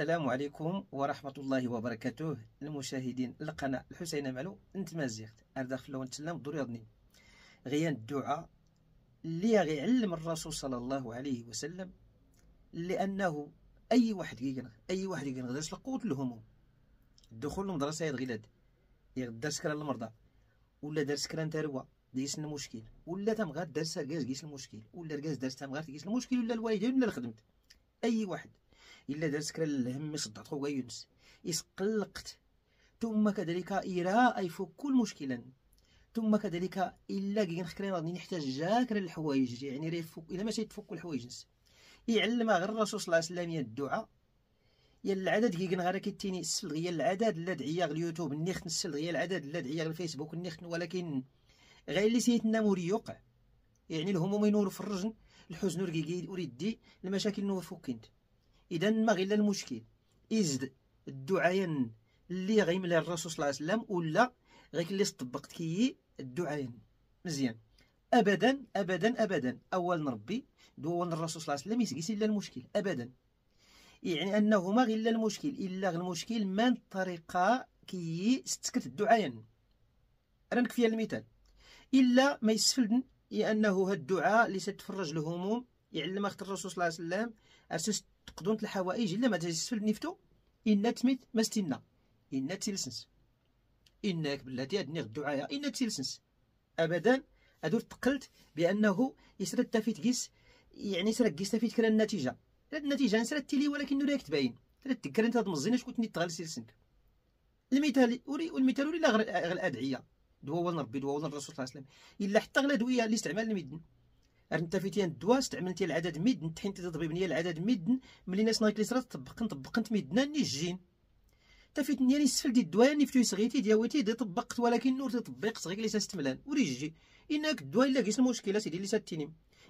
السلام عليكم ورحمة الله وبركاته المشاهدين القناة الحسين معلو نتمازيغ أرداخ لو نتلم ضريضني غيان الدعاء اللي غيعلم الرسول صلى الله عليه وسلم لأنه أي واحد يقنغ أي واحد يقنغ درس لقوة الهموم الدخول للمدرسة يتغلد يغدر سكرا المرضى ولا دار سكران تروى ديس المشكل ولا تم غاد درس سرقاز المشكل ولا درس دار تم غاد المشكل ولا الوالدين ولا الخدمة أي واحد إلا دار سكر الهم صدعته يونس إسقلقت ثم كذلك إراء يفك كل مشكلا ثم كذلك إلا كي خكرين غادي نحتاج جاكر الحوايج يعني راه يفك إلا ماشي تفك الحوايج نس يعلم غير الرسول صلى الله عليه وسلم الدعاء يا العدد كي غير كيتيني السلغ يا العدد لا دعيا اليوتيوب النيخت نسل يا العدد لا دعيا الفيسبوك النيخت ولكن غير اللي سيتنا موري يوقع يعني الهموم ينور في الرجل الحزن ورقيقي وريدي المشاكل نور فكنت اذا ما غير المشكل ازد الدعايا اللي غيملا الرسول صلى الله عليه وسلم ولا غير اللي طبقت كي الدعايا مزيان ابدا ابدا ابدا اول نربي دون الرسول صلى الله عليه وسلم يسقيس الا المشكل ابدا يعني انه ما غير المشكل الا المشكل من طريقه كي ستسكت الدعايا انا نكفي المثال الا ما يسفلن لانه هاد الدعاء اللي ستفرج الهموم يعلم يعني اخت الرسول صلى الله عليه وسلم تقدون الحوائج إلا ما تسفل في إن تميت ما استنا إن تيلسنس إنك بلاتي أدني الدعاء إن تيلسنس أبدا أدور تقلت بأنه يسرد تفيت قيس يعني يسرد قيس تفيت كلا النتيجة النتيجة نسرد تيلي ولكن نوريك تبين تذكر أنت تمزينا شكون تغل سيلسنك المثال أوري والمثال أوري لا غير الأدعية دواول ونربي دواول الرسول صلى الله عليه وسلم إلا حتى غير الأدوية اللي استعمال المدن فيتي الدواء استعملتي العدد ميدن تحينتي تطبيبنيه العدد ميدن ملي ناس نايكليسرات طبقن طبقنت ميدنا جين تفيت نيا السفل دي الدواء فتوي صغيتي دياوتي دي طبقت ولكن نور تطبيق صغير لي استملان وريجي انك الدواء الا قيس المشكل سيدي لي ساتيني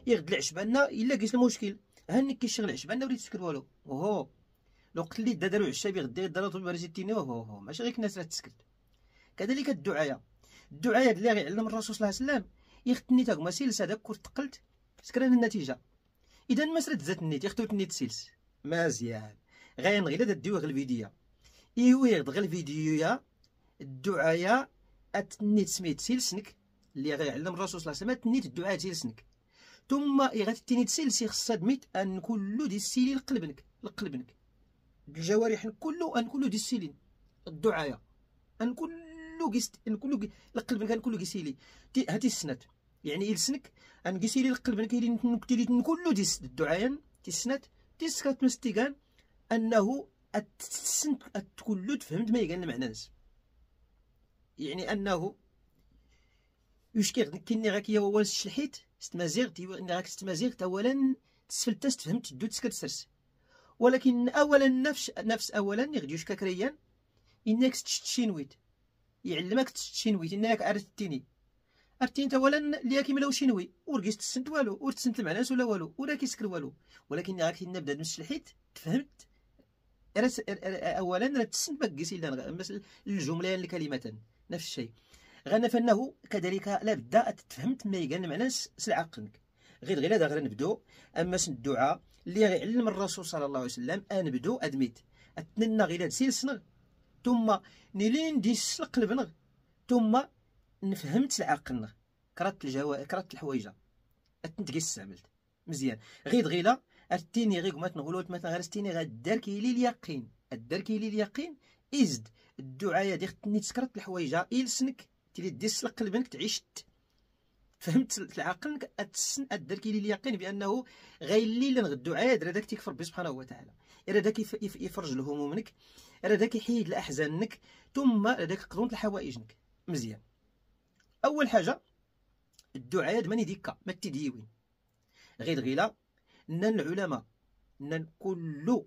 يغد العشبانة الا قيس المشكل هاني كيشغل عشبانة وريت تسكر والو هو الوقت اللي دارو عشا بيغدا دارو طبيب هو هو ماشي غير الناس راه تسكت كذلك الدعاية الدعاية اللي غيعلم الرسول صلى الله عليه وسلم يختني تاك مسيل داك كور تقلت سكران النتيجه اذا ما سرت زات النيت يختو النيت سيلس مزيان غير غير ديوغ غير الفيديو يويغد غير الفيديو يا الدعايا اتنيت سميت سيلسنك اللي غيعلم الرسول صلى الله عليه وسلم تنيت الدعاء سيلسنك ثم غادي تنيت سيلسي خصها دميت ان كلو دي سيلي لقلبنك لقلبنك الجوارح كلو ان كلو دي سيلين الدعايا ان كلو كيست ان كلو لقلبنك ان كلو كيسيلي هاتي السنات يعني يلسنك انقسي لي القلب انك لي نكتي لي ديس الدعايان تيسنات تيسكات كتمستيكان انه اتسن كلو تفهمت ما يقال معناس يعني انه كي كني غاك يا هو الشلحيت استمازيغ تي غاك استمازيغ اولا تسفل تفهمت الدو تسكتسرس ولكن اولا نفس نفس اولا يغدي يشكا كريان انك تشتشينويت يعلمك تشتشينويت انك عرفتيني عرفتي انت اولا اللي لو شنوي ورقيش تسنت والو ورتسنت ناس ولا والو ولا كيسكر والو ولكن راك نبدا نمشي الحيط تفهمت رس اولا راه تسنت ما كيس الا الجمله الكلمه نفس الشيء غنى فانه كذلك لا تفهمت ما يقال ناس سلعه قنك غير غير هذا غير نبدو اما سن الدعاء اللي علم الرسول صلى الله عليه وسلم انبدو ادميت اتننا غير هاد سيل سنغ ثم نيلين دي القلب ثم نفهمت العقل كرهت الجوا كرهت الحوايج اتنت كي استعملت مزيان غير دغيلا ارتيني غير كما تنقولوا مثلا غير ستيني غير الدار لي اليقين الدار لي اليقين ازد الدعايه دي ختني تسكرت الحوايج يلسنك تيلي ديس قلبك تعيشت فهمت العقل اتسن ادر لي اليقين بانه غير الليل نغدو عاد راه داك تيكفر به سبحانه وتعالى راه داك يفرج منك راه داك يحيد منك ثم راه داك الحوائج لحوائجك مزيان اول حاجه الدعاء ماني ديكا ما التديوين غير دغيلا ان العلماء نان كل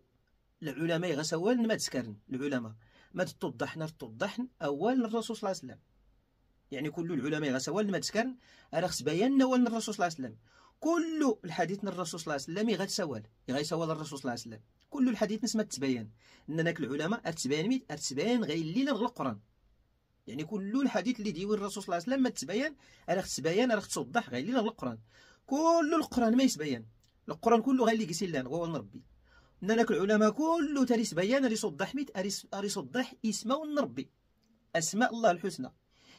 العلماء غسوال ما تسكرن العلماء ما تتضحنا تتضحن اول الرسول صلى الله عليه وسلم يعني كل العلماء غسوال ما تسكرن راه خص بيان اول الرسول صلى الله عليه وسلم كل الحديث الرسول صلى الله عليه وسلم غتسوال غيسوال الرسول صلى الله عليه وسلم كل الحديث نسمى تبين ان العلماء ارتبان ميت ارتبان غير الليل القران يعني كل الحديث اللي ديوي الرسول صلى الله عليه وسلم ما تبين انا خص بيان انا خص توضح غير لنا القران كل القران ما يتبين القران كله غير اللي كيسير لنا هو نربي ناك العلماء كله تريس بيان اريس وضح ميت اريس وضح اسماء ونربي اسماء الله الحسنى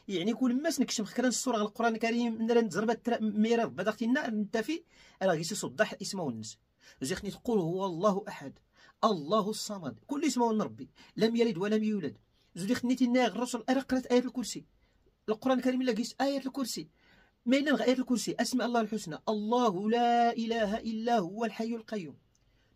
يعني كل ما سنكشف خكرا الصوره القران الكريم نرى نزرب ميرا بعد اختينا نتافي راه غيسي صدح اسمه الناس زيخني تقول هو الله احد الله الصمد كل اسمه ونربي لم يلد ولم يولد زودي خنيتي ناغ الرسول أرا قرات آية الكرسي القرآن الكريم إلا قيس آية الكرسي ما إلا آية الكرسي أسماء الله الحسنى الله لا إله إلا هو الحي القيوم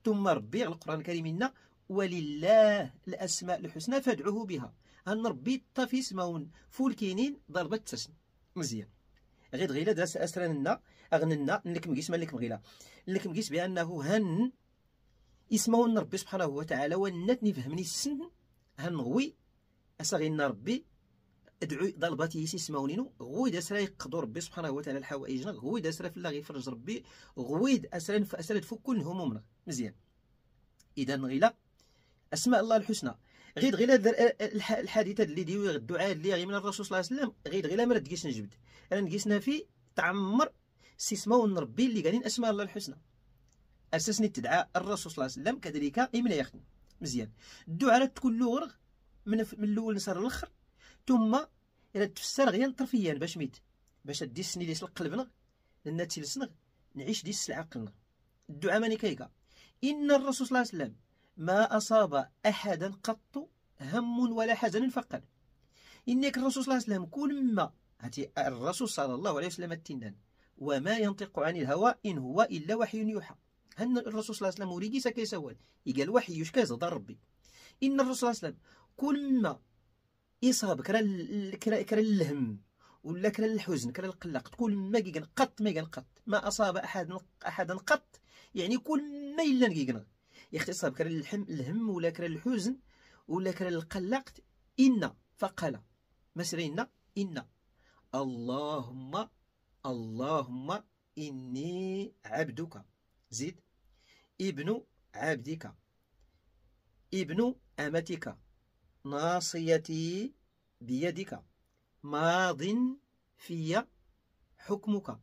ثم ربي على القرآن الكريم لنا ولله الأسماء الحسنى فادعوه بها أن ربي طفي سماون فولكينين ضربة تسن مزيان غير غيلا داس أسراننا أغننا إنك مقيس مالك مغيلا نلك مقيس بأنه هن اسمه ربي سبحانه وتعالى ونتني فهمني السن هنغوي أسغينا ربي ادعو يسي سماونينو غويد اسرا يقدر ربي سبحانه وتعالى الحوائجنا غويد اسرا في الله يفرج ربي غويد اسرا اسرا تفك كل همومنا مزيان اذا غيلا اسماء الله الحسنى غيد غيلا الحادثة اللي ديو الدعاء اللي غير من الرسول صلى الله عليه وسلم غيد غيلا ما نجيش نجبد انا نقيسنا في تعمر سي سماون ربي اللي قالين اسماء الله الحسنى اساسني تدعى الرسول صلى الله عليه وسلم كذلك يملا يخدم مزيان الدعاء تكون له غرغ من من الاول نصر الاخر ثم الى تفسر غير طرفيا باش ميت باش دي السني ديال القلب لان تيلسنغ نعيش دي السلعه قلنا الدعاء ماني كيكا ان الرسول صلى الله عليه وسلم ما اصاب احدا قط هم ولا حزن فقد انك الرسول صلى الله عليه وسلم كل ما هاتي الرسول صلى الله عليه وسلم التنان وما ينطق عن الهوى ان هو الا وحي يوحى هن الرسول صلى الله عليه وسلم وريكيسا سوال يقال وحي يشكاز ضربي ان الرسول صلى الله عليه وسلم كلنا ما كرا كرا كرا الهم ولا كرا الحزن كرا القلق تقول ما كيقن قط ما كيقن ما اصاب احد احدا قط يعني كل ما الا كيقن يختصاب كرا الحم الهم ولا كرا الحزن ولا كرا القلق ان فقال سرينا ان اللهم اللهم اني عبدك زيد ابن عبدك ابن امتك ناصيتي بيدك ماض في حكمك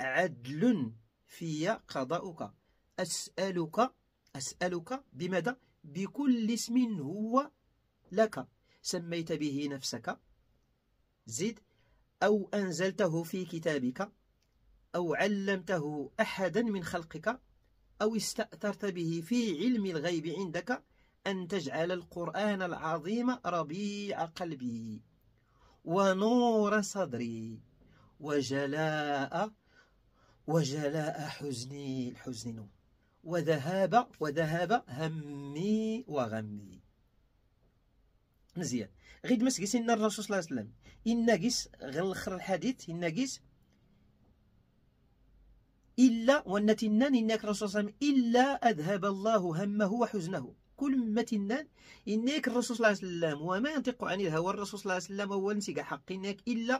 عدل في قضاؤك أسألك أسألك بماذا؟ بكل اسم هو لك سميت به نفسك زد أو أنزلته في كتابك أو علمته أحدا من خلقك أو استأثرت به في علم الغيب عندك أن تجعل القرآن العظيم ربيع قلبي ونور صدري وجلاء وجلاء حزني الحزن وذهاب وذهاب همي وغمي مزيان غير مسكيس ان الرسول صلى الله عليه وسلم الناقص غير الاخر الحديث الناقص الا والنتنان انك الرسول صلى الله عليه وسلم الا اذهب الله همه وحزنه كل تنان إنك الرسول صلى الله عليه وسلم وما ينطق عن الهوى الرسول صلى الله عليه وسلم هو كاع حق إنك إلا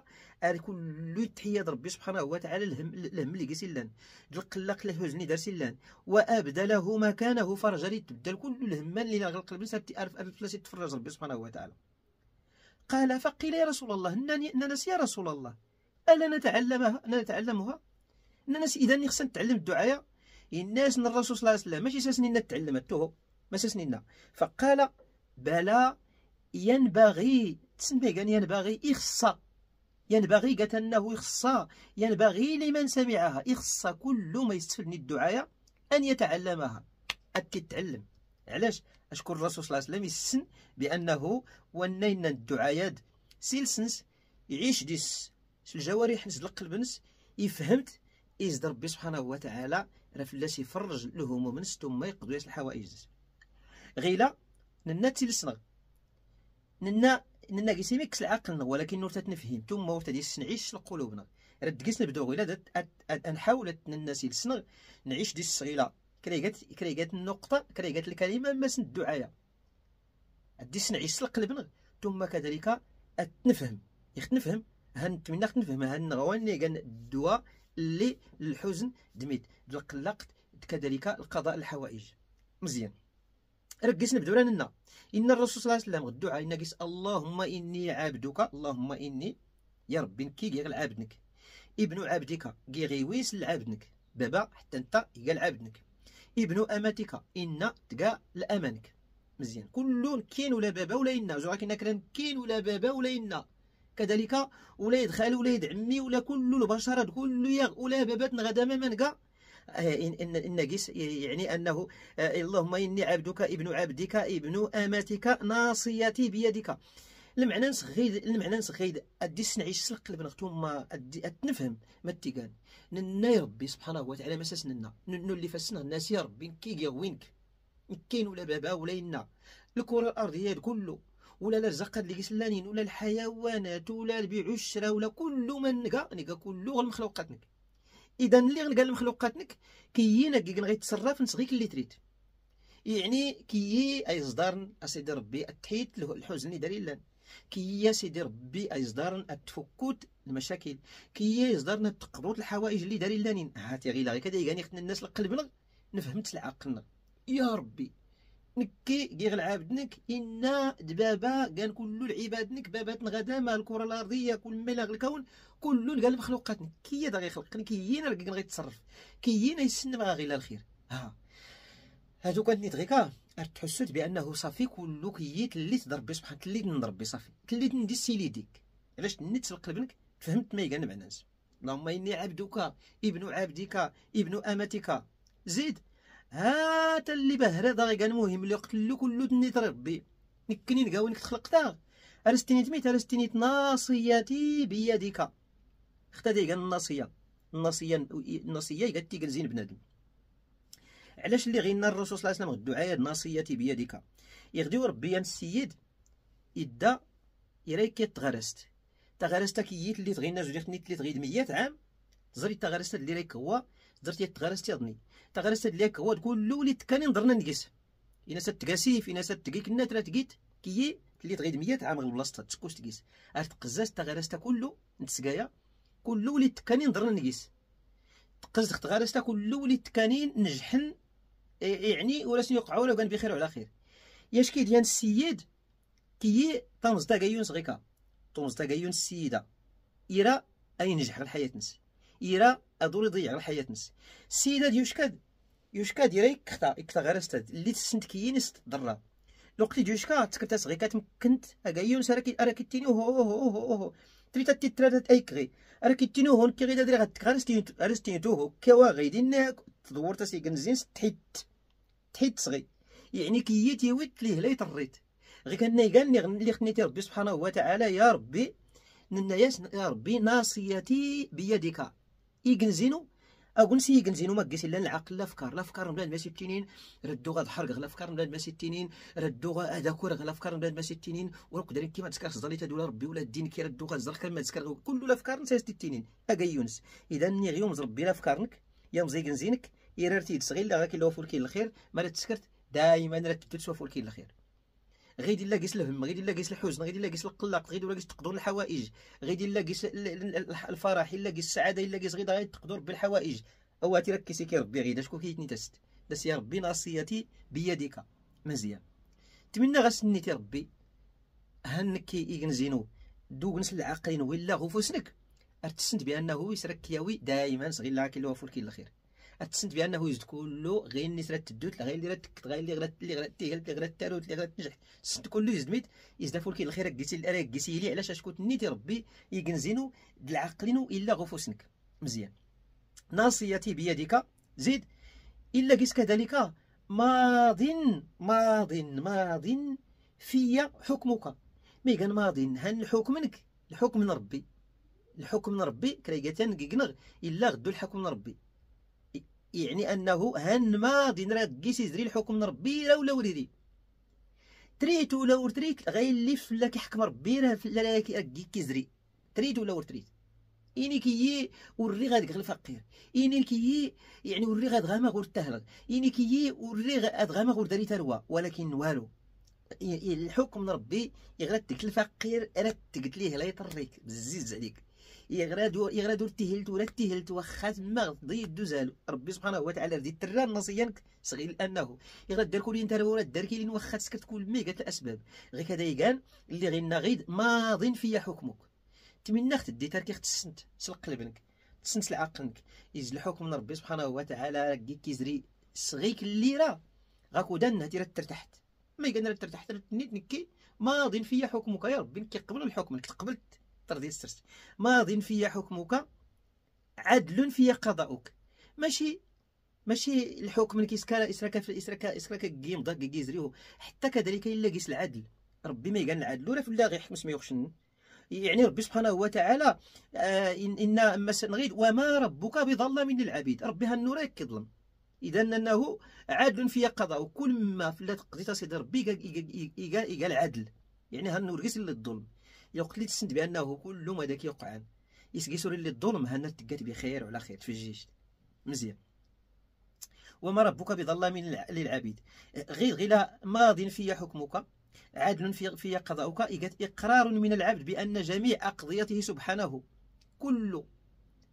كل تحية ربي سبحانه وتعالى الهم الهم اللي سلان القلق الهزن دار سلان وأبدله مكانه فرجا تبدل كل الهم اللي غلق البنسة ألف ألف لا تفرج ربي سبحانه وتعالى قال فقيل يا رسول الله نسي يا رسول الله ألا نتعلمها نتعلمها نسي إذا خصنا نتعلم الدعاية الناس الرسول صلى الله عليه وسلم ماشي ساسني نتعلم التوه مسسنينا فقال بلا ينبغي تسمي قال ينبغي إخصى ينبغي قالت أنه إخصى ينبغي لمن سمعها إخصى كل ما يستفدني الدعاية أن يتعلمها تعلم علاش أشكر الرسول صلى الله عليه وسلم يسن بأنه ونين الدعايات سيلسنس يعيش ديس الجوارح نس القلب نس يفهمت إذ ربي سبحانه وتعالى راه فلاش يفرج الهموم نس ثم يقضي الحوائج غيلا ننا تيلسنغ ننا ننا قيسي ميكس العقل ولكن نور تتنفهم ثم نور نعيش لقلوبنا رد قيس نبدو غيلا نحاول ننا سيلسنغ نعيش دي الصغيلة كريقات كريقات النقطة كريقات الكلمة ما سن الدعاية دي نعيش لقلبنا ثم كذلك اتنفهم يخت نفهم هنتمنى خت نفهم هن غواني كان الدواء اللي الحزن دميت القلقت كذلك القضاء الحوائج مزيان ركز نبداو لنا ان الرسول صلى الله عليه وسلم الدعاء ان كيس اللهم اني عبدك اللهم اني يا ربي نكي غير عبدك ابن عبدك كي غيويس لعبدك بابا حتى انت قال عبدك ابن امتك ان تقى لامانك مزيان كل كين ولا بابا ولا ان زعما كنا كلام كين ولا بابا ولا ان كذلك ولاد خالي ولاد عمي ولا كل البشر كل يغ ولا بابات غدا ما منقى آه، إن النجس يعني أنه آه، اللهم إني عبدك ابن عبدك ابن أمتك ناصيتي بيدك المعنى نسخيد المعنى نسخيد ادي سنعيش سلق لبنغتوم ما ادي اتنفهم ما تيقان ننا يا ربي سبحانه وتعالى ما ساسننا ننو اللي فاسنا الناس يا ربي كي وينك كاين ولا بابا ولا ينا الكره الارضيه كله ولا الرزق اللي قسلانين ولا الحيوانات ولا البيع والشراء ولا كل من نقا نقا كل المخلوقات نقا اذا اللي غنقال مخلوقاتنك كيينا كي غيتصرف نسغيك اللي تريد يعني كي صدر اسيدي ربي التحيد الحزن اللي داري لان كي سيدي ربي صدر التفكوت المشاكل كي صدر التقروط الحوائج اللي داري لانين هاتي آه، غير غير كذا يغني الناس القلب نفهمت العقل يا ربي نكي كي غلعابدنك إنا دبابا كان كل العبادنك بابات غدا مع الكرة الأرضية كل ملاغ الكون كل قال مخلوقاتنك كي دا غيخلقني كيين غير غيتصرف كيين يسن يسنى غير الخير ها هادو كانت نيت غيكا تحسد بانه صافي كلو كييت تليت تضربي سبحان تليت نضربي صافي تليت ندي سيلي ديك علاش نيت قلبك فهمت ما يقال معناس اللهم اني عبدك ابن عبدك ابن امتك زيد تا اللي بهرة كان المهم اللي قتلو كلو تنيت ربي نكني نقاوي نك تخلق تاغ أرستنيت تميت أرستنيت ناصيتي بيدك ختا ديك الناصية الناصية الناصية قالت تيقل زين بنادم علاش اللي غينا الرسول صلى الله عليه وسلم الدعاء ناصيتي بيدك يغديو ربي السيد إدا إريك تغرست تغرست كييت اللي تغينا جوج نيت اللي تغيد ميات عام زريت تغرست اللي رايك هو درتي تغرست يضني تغرس ليك هو تقول له وليت كان نضرنا نقيس إنا ستقاسيف إنا تقيك النات لا تقيت كي تلي تغيد 100 عام غير بلاصتها تسكوش تقيس عرفت قزاز تغرس كله نتسقايا كلو وليت كان نضرنا نقيس تقز تغرس كلو وليت كان نجحن يعني ولا شنو يوقعوا كان بخير وعلى خير ياش كي ديال السيد كي طنز تا كايون صغيكا طنز تا كايون السيده إيرا أي نجح الحياة نس إيرا أدور يضيع الحياة نس السيده ديوش كاد يوشكا ديري كختا كتا غير استاد اللي تسنت كيين است استضرا لوقتي جوشكا تكرتاس صغي كتمكنت اكا يونس راكي راكي تينو هو هو هو هو تريتا تي تريتا اي كغي اراكي تينو هون كي غيدا دري غتكارستين ارستينتو هو كوا غيدين تدور تاسي كنزين تحيت تحيت صغي يعني كييتي ويت ليه لا يطريت غير كان قال اللي خنيتي ربي سبحانه وتعالى يا ربي نناياس يا ربي ناصيتي بيدك اي كنزينو اقول سي كنزينو ما قيس لا العقل لا افكار لا افكار بلاد ما ستينين ردو غاد حرق لا افكار بلاد ما ستينين ردو غا هذا كورغ لا افكار بلاد ما ستينين ونقدر كيما تسكر زليت دولا ربي ولا الدين كي ردو غا زرخ ما تسكر كل الأفكار نسى ستينين اكا يونس اذا ني غيوم ربي لا افكارنك يا مزي كنزينك يرارتي تسغيل لا غا كي الخير ما تسكرت دائما راه تبدل تشوفوا الخير غيدي لاقيس الهم غيدي لاقيس الحزن غيدي لاقيس القلق غيدي لاقيس تقدر الحوائج غيدي لاقيس الفرح لاقيس السعاده لاقيس قيس غيدي تقدر بالحوائج او تركزي كي ربي غيدا شكون كيتني تست داس يا ربي ناصيتي بيدك مزيان تمنى غسنيتي ربي هنكي يغنزينو دوغنس العاقلين ولا غفوسنك ارتسنت بانه يسرك كياوي دائما صغير لها كيلو كيل الخير تسنت بانه يزد كله غير الناس راه تدوت غير اللي راه غير اللي غرت اللي غرت تيهلت اللي غرت تارو اللي غرت نجح تسنت كله يزد ميت يزد فولكي الخير كيسي الارا كيسي لي علاش اشكون نيتي ربي يكنزينو دلعقلينو الا غفوسنك مزيان ناصيتي بيدك زيد الا قيس كذلك ماض ماض ماض في حكمك مي كان ماض هن حكمك الحكم من ربي الحكم من ربي كريغتان كيكنغ الا غدو الحكم من ربي يعني انه هنما دين راد كيس يزري الحكم ربي راه ولا وليدي تريت ولا ورتريت غير اللي فلا كيحكم ربي راه فلا كيزري تريت ولا ورتريت إني كيي وري غادك غير الفقير إني كيي يعني وري غاد غاما غور تهلل إني كيي وري غاد غاما غور داري تروى ولكن والو الحكم ربي يغرد تقتل الفقير راه تقتليه لا يطريك بزز عليك يغرادو يغرادو التهلت ولا التهلت واخا تما غضي دوزالو ربي سبحانه وتعالى ردي ترى نصيا صغير لانه يغراد دار كل انت ولا دار كاين واخا تسكت كل قالت الاسباب غير كذا يقال اللي غينا غيد ماضي فيا حكمك تمنى خدي تركي خصنت سلق قلبك تسنت لعقلك يز الحكم من ربي سبحانه وتعالى راكي كيزري صغيك الليره غاكو دانها تيرا ترتحت ما يقدر ترتحت نيت نكي ماضي فيا حكمك يا ربي كيقبلوا الحكم قبلت الطر ديال السرت ماض في حكمك عدل في قضاؤك ماشي ماشي الحكم اللي كيسكر اسرك في اسرك اسرك كيم ضاك كيزريو حتى كذلك الا قيس العدل ربي ما يقال العدل ولا في الله غير حمس ما يخشن يعني ربي سبحانه وتعالى آه إن ما سنغيد وما ربك بظلام للعبيد ربي النور كيظلم إذا أنه عدل في قضاء وكل ما فلا تقضي تصيد ربي قال عدل يعني قيس للظلم يقتل لي تسند بانه كل ما داك يقعن يسقي سوري اللي الظلم هنا تقات بخير وعلى خير تفجيش مزيان وما ربك بظلام للعبيد غير غير ماض في حكمك عدل في في قضاؤك اقرار من العبد بان جميع اقضيته سبحانه كل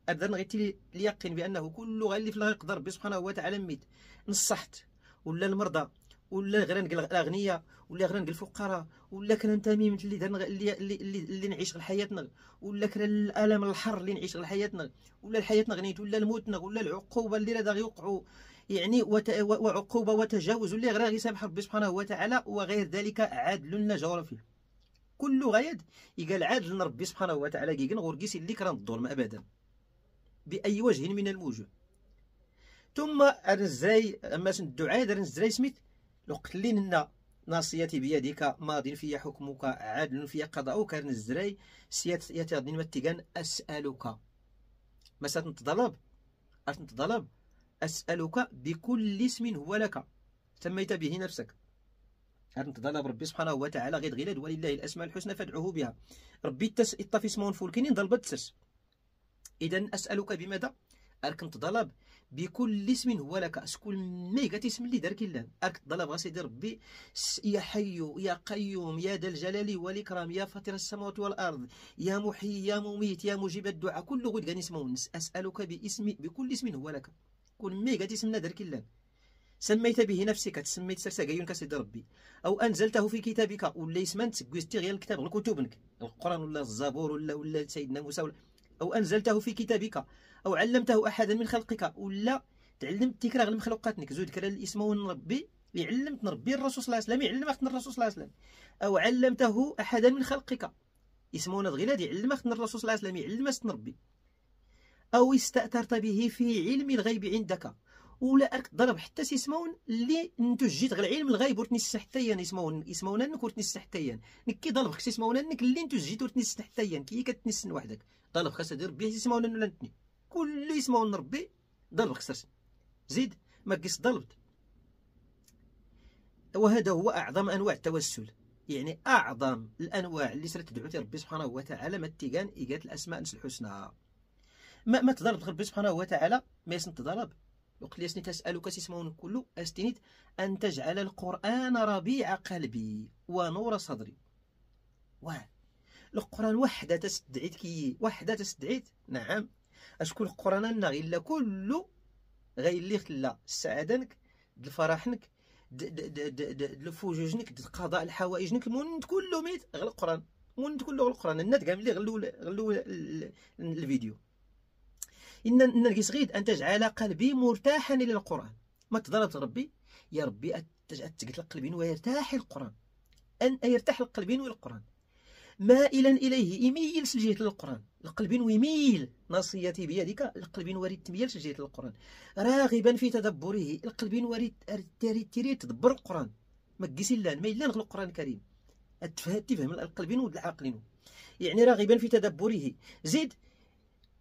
ابدا غير اليقين بانه كل غير اللي في يقدر ربي سبحانه وتعالى ميت نصحت ولا المرضى ولا غير نقل الاغنياء ولا غير نقل الفقراء ولا كننتمي مثل اللي درنا اللي اللي, اللي نعيش حياتنا ولا كان الالم الحر اللي نعيش حياتنا ولا حياتنا غنيت ولا الموتنا ولا العقوبه اللي راه يوقعوا يعني وت... وعقوبه وتجاوز اللي غير يسامح ربي سبحانه وتعالى وغير ذلك عدل النجور فيه كل غيد يقال عدل ربي سبحانه وتعالى كيقن غوركيس اللي كران الظلم ابدا باي وجه من الوجوه ثم ازاي اما الدعاء دار ازاي سميت لقلن ناصيتي بيدك ماض في حكمك عدل في قضاؤك نزري سيات يتغدن تيغان أسألك ما نتطلب أش نتطلب أسألك بكل اسم هو لك سميت به نفسك هاد نتطلب ربي سبحانه وتعالى غير غيلاد ولله الأسماء الحسنى فادعوه بها ربي تس إطفي سمون فولكين ضلبت سرس إذا أسألك بماذا أرك نتطلب بكل اسم هو لك اسكول ميغا اسم اللي دار الله اك طلب غاسي سيدي ربي يا حي يا قيوم يا ذا الجلال والاكرام يا فاطر السماوات والارض يا محيي يا مميت يا مجيب الدعاء كل غد اسمه ونس اسالك باسم بكل اسم هو لك كون ميغا اسم دار الله سميت به نفسك تسميت سرساقيون كسيد ربي او انزلته في كتابك ولا اسما تسكويستي غير الكتاب كتبك القران ولا الزبور ولا ولا سيدنا موسى ولا او انزلته في كتابك او علمته احدا من خلقك ولا تعلمت تكره غير مخلوقاتك زود كره الاسم ونربي علمت نربي الرسول صلى الله عليه وسلم يعلمك الرسول صلى الله عليه وسلم او علمته احدا من خلقك اسمونا غير هذه علمك الرسول صلى الله عليه وسلم يعلمك نربي او استاثرت به في علم الغيب عندك ولا ارك ضرب حتى سيسمون اللي نتو جيت غير علم الغيب ورتني حتى يسمون يسمون انك ورتني حتى نكي ضرب خص انك اللي نتو جيت ورتني السحتيا كي كتنسن وحدك ضرب خاص دير به يسمون انك كل يسمعوا لربي ضرب خسرت زيد ما قيس ضربت وهذا هو أعظم أنواع التوسل يعني أعظم الأنواع اللي سرت تدعو ربي سبحانه وتعالى ما تيغان إيجاد الأسماء الحسنى ما ما تضرب ربي سبحانه وتعالى ما يسن تضرب وقت لي تسألك سيسمون كله أستنيت أن تجعل القرآن ربيع قلبي ونور صدري واه القرآن وحدة تستدعيت كي وحدة تستدعيت نعم اشكون القران لنا الا كله اللي خلا السعادنك د الفرحنك د الفوجوجنك د قضاء الحوائجنك من كله ميت غير القران المند كله غير القران الناس كامل اللي غلو غلو الفيديو ان نرجس غيد ان تجعل قلبي مرتاحا الى القران ما تضربت ربي يا ربي تقتل قلبي ويرتاح القران ان يرتاح القلبين والقران مائلا اليه يميل سجيه للقران القلب ويميل ناصيتي بيدك القلب وريد تميل تجريد القرآن راغبا في تدبره القلب وريد تريد تدبر القرآن ما قيس الله ما يلان القرآن الكريم تفهم القلب والعقل يعني راغبا في تدبره زيد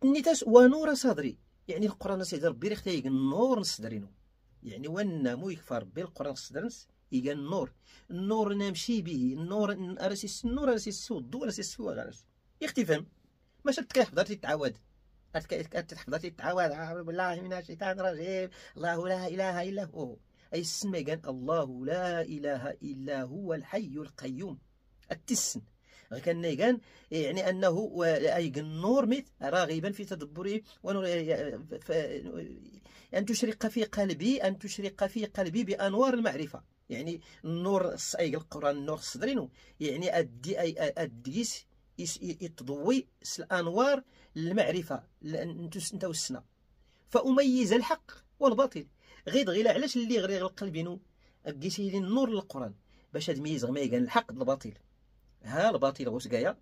نتاس ونور صدري يعني القرآن سيد ربي ريخ النور نصدرينو يعني وانا مو يكفر ربي القرآن صدرنس يقى النور النور نمشي به النور ارسيس النور ارسيس السود الضوء ارسيس السود فهم ماشي كيحفظها تيتعاود تتحفظها تيتعاود اعوذ بالله من الشيطان الرجيم الله لا اله الا هو اي السن قال الله لا اله الا هو الحي القيوم التسن كان يعني انه اي النور مث راغبا في تدبره ان تشرق في قلبي ان تشرق في قلبي بانوار المعرفه يعني النور اي القران النور صدرينو يعني ادي اي اديس يتضوي الانوار للمعرفه انت والسنه فاميز الحق والباطل غير غير علاش اللي غير يغلق بينو كيسي لي النور للقران باش تميز غما يقال الحق بالباطل ها الباطل غوسكايا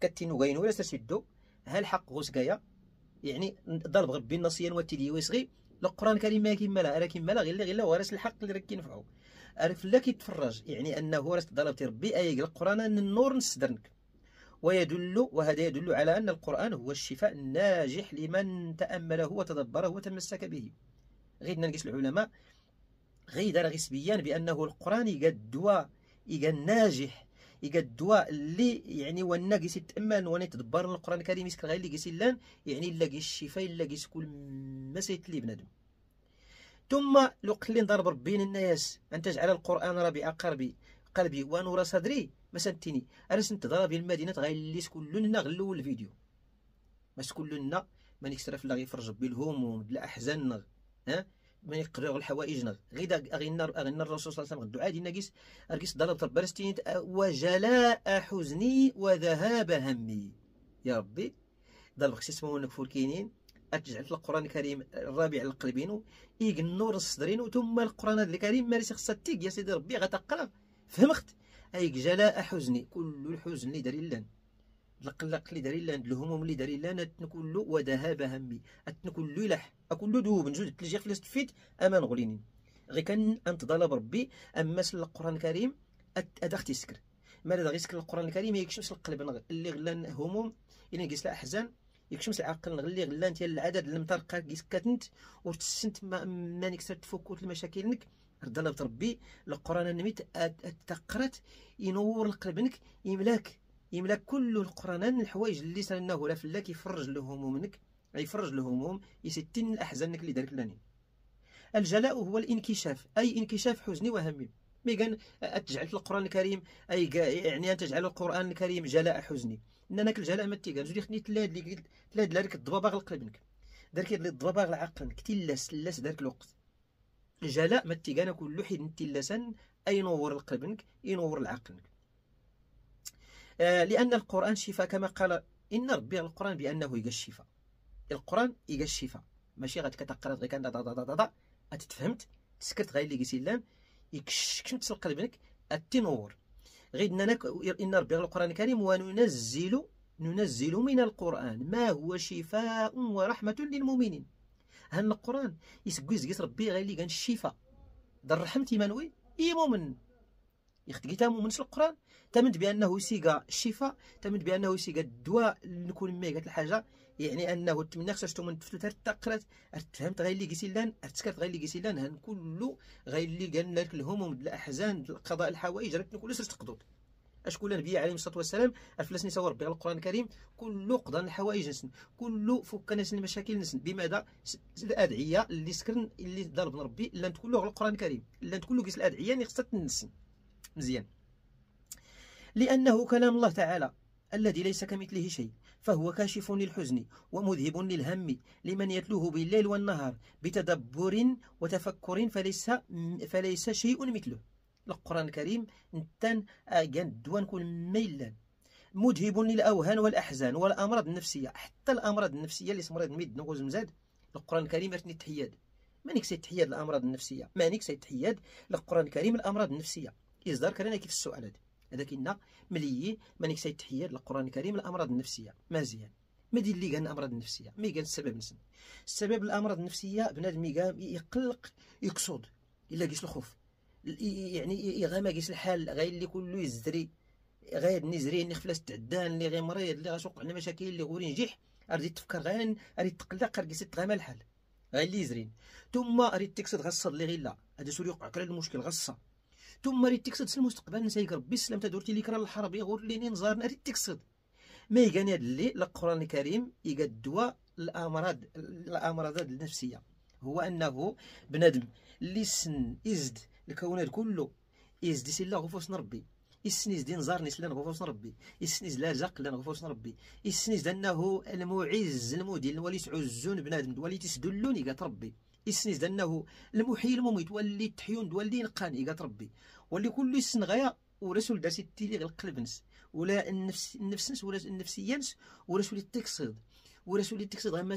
كتينو غاينو ولا تسدو ها الحق غوسكايا يعني ضرب ربي النصيا وتلي ويسغي القران الكريم ما كيما لا راه كيما لا غير غير هو راس الحق اللي راه كينفعو عرف لا كيتفرج يعني انه راس ضربتي ربي اي القران ان النور نصدرنك ويدل وهذا يدل على أن القرآن هو الشفاء الناجح لمن تأمله وتدبره وتمسك به غير ننقص العلماء غير راه بأنه القرآن يقى الدواء يقى الناجح يقى الدواء اللي يعني وانا قيس يتأمل وانا يتدبر القرآن الكريم يسكر غير اللي قيس اللان يعني اللي الشفاء اللي قيس كل ما سيتلي بنادم ثم لقلين ضرب ربي الناس أن تجعل القرآن ربي قربي قلبي ونور صدري ما سنتني أرسن ضرب المدينة غيليس لنا غلو الفيديو ماس كلنا ما نكسرف لا غيفرج بالهموم الأحزان ها ما يقرر الحوائج نغ غير اغينا اغينا الرسول صلى الله عليه وسلم الدعاء ديالنا كيس اركيس ضرب البرستين وجلاء حزني وذهاب همي يا ربي ضرب خصيص مونك كاينين اتجعل القران الكريم الرابع لقلبين يقنور الصدرين ثم القران الكريم مارس خصها تيك يا سيدي ربي غتقرا فهمت اي جلاء حزني كل الحزن اللي داري لان القلق اللي داري لان الهموم اللي داري لان اتنكل وذهاب همي اتنكل لح اكل دوب نجود تلجي في الاستفيد امان نغليني غي كان انتظر بربي اما القران الكريم ادختي سكر ما غير سكر القران الكريم يكشمس القلب اللي غلان هموم الى قيس احزان يكشمس العقل اللي غلان تيال العدد المطرقه انت وتسنت ما كثرت فوكوت المشاكل ضلبت ربي القران النميت تقرات ينور القلب منك يملاك يملاك كل القران الحوايج اللي سنناه ولا فلا كيفرج الهموم منك يفرج الهموم يستن الاحزان اللي دارك لاني الجلاء هو الانكشاف اي انكشاف حزني وهمي ميغان تجعل القران الكريم اي يعني ان تجعل القران الكريم جلاء حزني اننا الجلاء ما تيغان جوري خني تلاد لي تلاد لك الضباباغ منك دارك لي الضباباغ العقل تي لاس لاس دارك الوقت جلاء متيغانا كل لوحد نتي لسان ينور القلبنك ينور العقل آه لأن القرآن شفاء كما قال إن ربي القرآن بأنه يقى الشفاء القرآن يقى الشفاء ماشي غادي كتقرا غير كان اتفهمت تسكت غير اللي قلتي لام يكشكشمت قلبك التنور غير ان ان ربي القران الكريم وننزل ننزل من القران ما هو شفاء ورحمه للمؤمنين هن القران يسكويز كيس ربي غير اللي كان الشفاء در رحمتي منوي اي مؤمن يختي كي في القران تمد بانه سيكا الشفاء تمد بانه سيكا الدواء نكون مي قالت الحاجه يعني انه تمنى خصها تمن تفتت تقرات تفهمت غير اللي قلتي لان تسكرت غير اللي قلتي لان هن كله غير اللي قال لك الهموم الاحزان القضاء الحوائج راك سرت تقضوا اشكون النبي عليه الصلاه والسلام افلس صور ربي على القران الكريم كل قضى الحوائج نسن كل فك ناس المشاكل نسن بماذا الادعيه اللي سكرن اللي ضرب ربي الا تكون على القران الكريم الا تكون له الادعيه اللي خصها تنسن مزيان لانه كلام الله تعالى الذي ليس كمثله شيء فهو كاشف للحزن ومذهب للهم لمن يتلوه بالليل والنهار بتدبر وتفكر فليس فليس شيء مثله القرآن الكريم نتان أغان آه، الدوان كل ميلان مذهب للأوهان والأحزان والأمراض النفسية حتى الأمراض النفسية اللي سمرض ميد نغوز مزاد القرآن الكريم ارتني تحياد مانيك سيتحياد الأمراض النفسية مانيك سيتحياد القرآن الكريم الأمراض النفسية إصدار كرينا كيف السؤال هذا هذا كنا مليين مانيك سيتحياد القرآن الكريم الأمراض النفسية مزيان ما دير لي قال الامراض النفسيه مي قال السبب نسن السبب الامراض النفسيه بنادم يقلق يقصد الا كيش الخوف يعني يغا ما كيش الحال غير اللي كله يزري غير نزري اللي خفلاس تعدان اللي غير مريض اللي غتوقع عندنا مشاكل اللي غوري نجح اريد تفكر غير اريد تقلق غير كيسد غير الحال غير اللي يزرين ثم اريد تكسد غصر اللي غير لا هذا سوري يوقع كرا المشكل غصه ثم اريد تكسد في المستقبل نسايك ربي السلام تدورتي لي كرا الحرب غور اللي نزار اريد تكسد ما يقاني هذا اللي القران الكريم يقاد الدواء الامراض الامراض النفسيه هو انه بنادم اللي سن ازد الكون هذا كله يزدي الله غفوس ربي يسنيز دين زار لان غفوس ربي يسنيز لا زق لان غفوس ربي يسنيز انه المعز المدين ولي تعزون بنادم ولي تسدلوني قات ربي يسنيز انه المحيي المميت ولي تحيون ولي نقاني قات ربي ولي كل يسن غايا ورسول داسي تيلي القلب نس ولا النفس النفس نس ولا النفسيه نس ورسول تكسد ورسول تكسد غير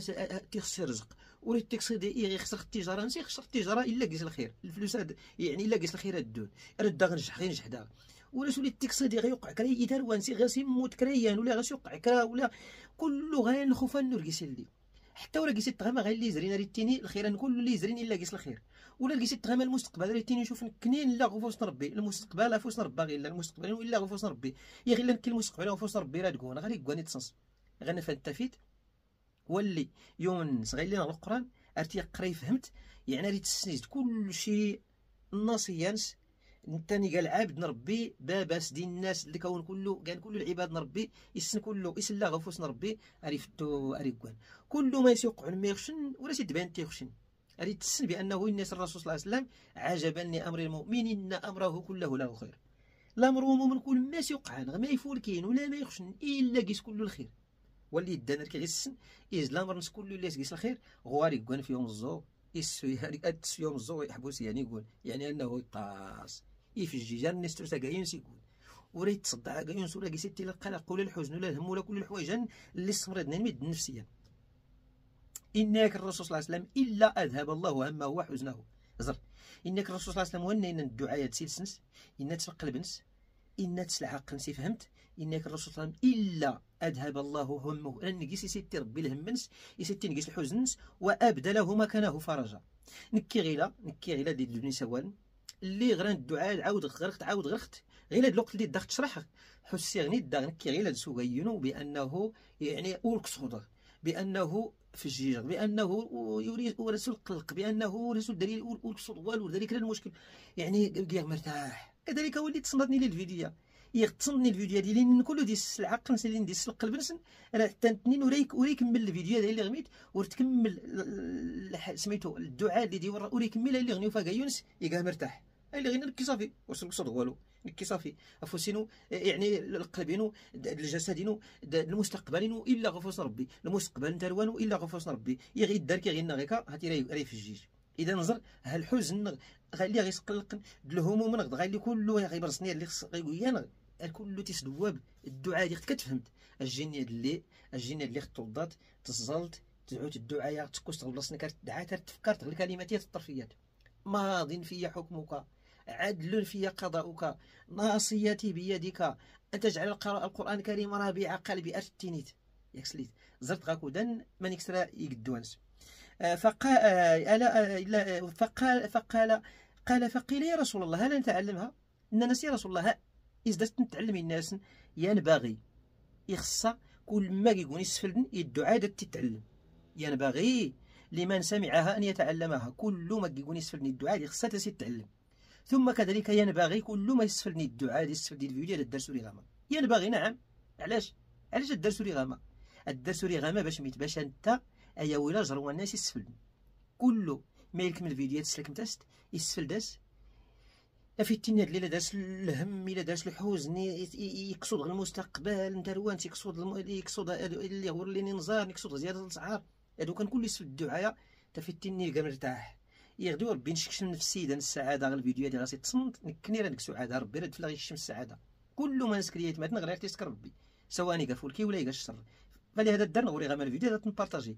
تيخسر رزق وريد الاقتصادي يخسر التجاره نسي خسر التجاره الا قيس الخير الفلوس هاد يعني الا قيس الخير هاد الدون رد غنجح غير نجح داغ ولا سولي الاقتصادي غيوقع كرا يدار وانسي غير سيموت كريان ولا غيوقع كرا ولا كله غير الخوف قيس لي حتى ولا قيس تغامى غير اللي زرينا ريتيني الخير نقول اللي زرين الا قيس الخير ولا قيس تغامى المستقبل ريتيني شوف كنين لا غفوس ربي المستقبل فوس ربي غير المستقبل ولا غفوس ربي يا غير المستقبل غفوس ربي راه تقول غير يكون تسنص غنفان التفيت واللي يوم صغير لينا القران ارتي قري فهمت يعني ريت تسنيت كل شيء الثاني قال عبد نربي باباس دين الناس اللي كون كله قال كل العباد نربي يسن كله يسلا غفوس نربي عرفتو اريكوان كل ما يسوق ما يخشن ولا سي تبان تيخشن اريد تسن بانه الناس الرسول صلى الله عليه وسلم عجبني امر المؤمنين ان امره كله له خير الامر من كل ما يوقع ما يفول كاين ولا ما يخشن الا كيس كله الخير واللي غير السن إيز لامر نسكون اللي تقيس الخير غواري كوان في يوم الزو إسو يعني أتس يوم الزور يحبس يعني يقول يعني أنه طاس إفجيجان نستر ساقاين يقول وريت يتصدع كاين ولا كيسير لا القلق ولا الحزن ولا الهم ولا كل الحوايج اللي استمرضنا نمد نفسيا انك الرسول صلى الله عليه وسلم الا اذهب الله همه وحزنه زر انك الرسول صلى الله عليه وسلم وانا ان الدعاء تسيل سنس ان تلقلب نس إن تسلع قنسي فهمت إنك الرسول صلى الله عليه وسلم إلا أذهب الله همه لأن نقيس يسيتي ربي الهم منس يسيتي نقيس الحزن ما كانه فرجا نكي غيلا نكي غيلا دي دوني سوال اللي غران الدعاء عاود غرخت عاود غرخت غير الوقت اللي داك تشرح حسي غني دا نكي غيلا سوغينو بأنه يعني أولك صدر بأنه في الجيجر بانه يريد ورسول القلق بانه رسول دليل والصوت والو ذلك المشكل يعني كاع مرتاح كذلك هو اللي تصنتني للفيديا يغتصنني الفيديو ديالي لان كل ديال السلعه قنسن ديال السلق البنسن انا حتى نتنين وريك وريكمل الفيديو ديالي اللي غميت ورتكمل سميتو الدعاء اللي ديال وريكمل اللي غنيو فيها يونس يلقاه مرتاح اللي غير نكي صافي واش نقصد والو نكي صافي افوسينو آه، يعني القلبينو الجسدينو المستقبلينو الا غفوس ربي المستقبل نتا والو الا غفوس ربي يغي الدار كي غينا غيكا هاتي راهي في الجيش اذا نزر ها الحزن غالي غيسقلق الهموم نغد غالي كله غيبرصني اللي خص غيويا نغد الكل تيسدواب الدعاء خت كتفهمت الجيني اللي الجنية اللي خطوضات تزلت تدعو الدعاء تكوس تكوست غلصنا كتدعى تفكر تغل الكلمات الطرفيات ماض في حكمك عدل في قضاؤك ناصيتي بيدك أن تجعل القرآن الكريم ربيع قلبي أرتنيت سليت زرت غاكودا من يكسرا يقدوانس فقال فقال, فقال قال فقيل يا رسول الله هل نتعلمها الناس يا رسول الله إذا نتعلم الناس ينبغي يخص كل ما يكون يسفل يدو تتعلم ينبغي لمن سمعها أن يتعلمها كل ما يكون يسفل الدعاء خصها تتعلم ثم كذلك ينبغي كل ما يسفل الدعاء ديال الفيديو ديال الدرس رغما ينبغي نعم علاش علاش الدرس رغما الدرس رغما باش باش انت ايا ويلا جروا الناس يسفل كله ما يكمل الفيديو تسلك متاست يسفل داس في هاد الليله داس الهم الا داس الحزن يقصد غير المستقبل روان تيقصد الم... يقصد اللي هو اللي نزار يقصد زياده الاسعار هادو كان كل يسفل الدعايه تا في مرتاح كامل يغدو ربي نشكشم نفسي دان السعاده غير الفيديو هادي غاسي تصنت نكني راه ديك السعاده ربي راه غير الشمس السعاده كل ما نسكريات ماتنا غير تيسكر ربي سواء نيكا فولكي ولا يقاش الشر فلهذا الدار نغوري غير الفيديو تنبارطاجي